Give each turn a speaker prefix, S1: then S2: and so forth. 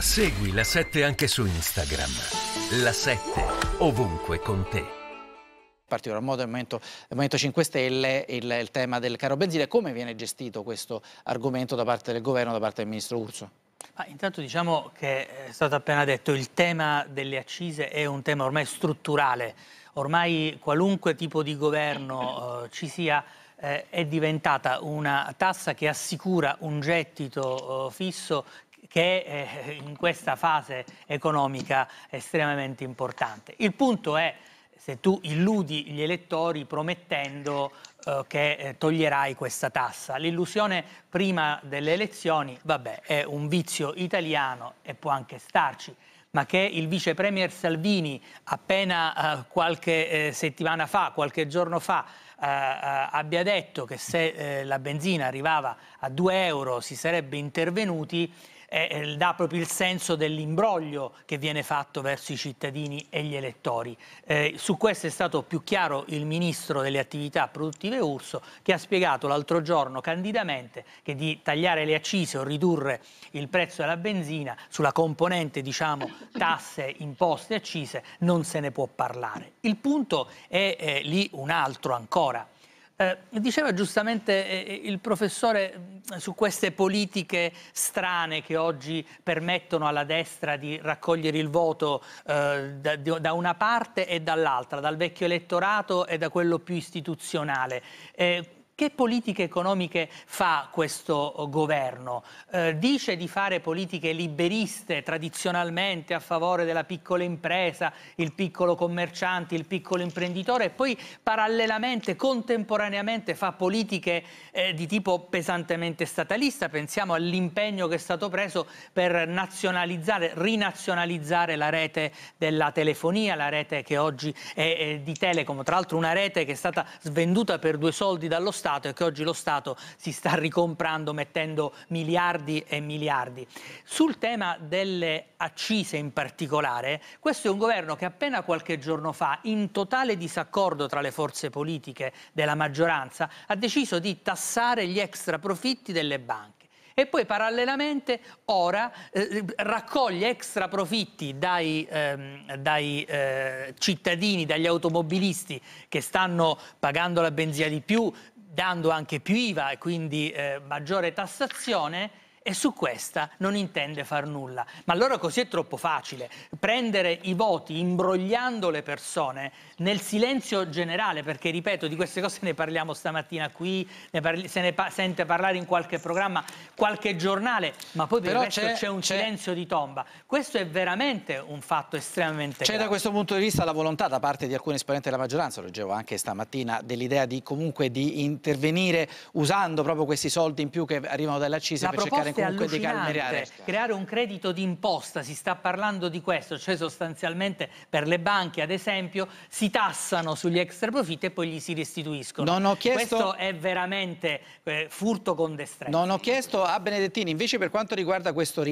S1: Segui la 7 anche su Instagram. La 7 ovunque con te In
S2: particolar modo il Movimento, il Movimento 5 Stelle il, il, tema del caro benzina. Come viene gestito questo argomento da parte del governo, da parte del ministro Urso?
S1: Ma intanto diciamo che è stato appena detto, il tema delle accise è un tema ormai strutturale. Ormai qualunque tipo di governo eh, ci sia eh, è diventata una tassa che assicura un gettito eh, fisso che eh, in questa fase economica è estremamente importante. Il punto è se tu illudi gli elettori promettendo eh, che eh, toglierai questa tassa. L'illusione prima delle elezioni, vabbè, è un vizio italiano e può anche starci, ma che il vice premier Salvini appena qualche settimana fa, qualche giorno fa, abbia detto che se la benzina arrivava a 2 euro si sarebbe intervenuti eh, dà proprio il senso dell'imbroglio che viene fatto verso i cittadini e gli elettori. Eh, su questo è stato più chiaro il Ministro delle Attività Produttive Urso che ha spiegato l'altro giorno candidamente che di tagliare le accise o ridurre il prezzo della benzina sulla componente diciamo, tasse, imposte, accise non se ne può parlare. Il punto è eh, lì un altro ancora. Eh, diceva giustamente eh, eh il professore mm, su queste politiche strane che oggi permettono alla destra di raccogliere il voto eh, da, da, una parte e dall'altra, dal vecchio elettorato e da quello più istituzionale. Eh, che politiche economiche fa questo eh, governo? Eh, dice di fare politiche liberiste tradizionalmente a favore della piccola impresa, il piccolo commerciante, il piccolo imprenditore e poi parallelamente, contemporaneamente fa politiche eh, di tipo pesantemente statalista. Pensiamo all'impegno che è stato preso per nazionalizzare, rinazionalizzare la rete della telefonia, la rete che oggi è, è eh, di Telecom, tra l'altro una rete che è stata svenduta per due soldi dallo Stato Stato e che oggi lo Stato si sta ricomprando mettendo miliardi e miliardi. Sul tema delle accise in particolare, questo è un governo che appena qualche giorno fa, in totale disaccordo tra le forze politiche della maggioranza, ha deciso di tassare gli extra profitti delle banche e poi parallelamente ora eh, raccoglie extra profitti dai, ehm, dai eh, cittadini, dagli automobilisti che stanno pagando la benzina di più, dando anche più IVA e quindi eh, maggiore tassazione e su questa non intende far nulla. Ma allora così è troppo facile prendere i voti imbrogliando le persone nel silenzio generale, perché ripeto, di queste cose ne parliamo stamattina qui, ne parli, se ne pa- sente parlare in qualche programma, qualche giornale, ma poi per Però il resto c'è, c'è un c'è... silenzio di tomba. Questo è veramente un fatto estremamente C'è grave. da questo
S2: punto di vista la volontà da parte di alcuni esponenti della maggioranza, lo leggevo anche stamattina, dell'idea di comunque di intervenire usando proprio questi soldi in più che arrivano dalle accise per cercare cercare comunque di calmerare.
S1: Creare un credito d'imposta, si sta parlando di questo, cioè sostanzialmente per le banche ad esempio si tassano sugli extra profitti e poi gli si restituiscono. Non ho chiesto... Questo è veramente eh, furto con destrezza.
S2: Non ho chiesto a Benedettini invece per quanto riguarda questo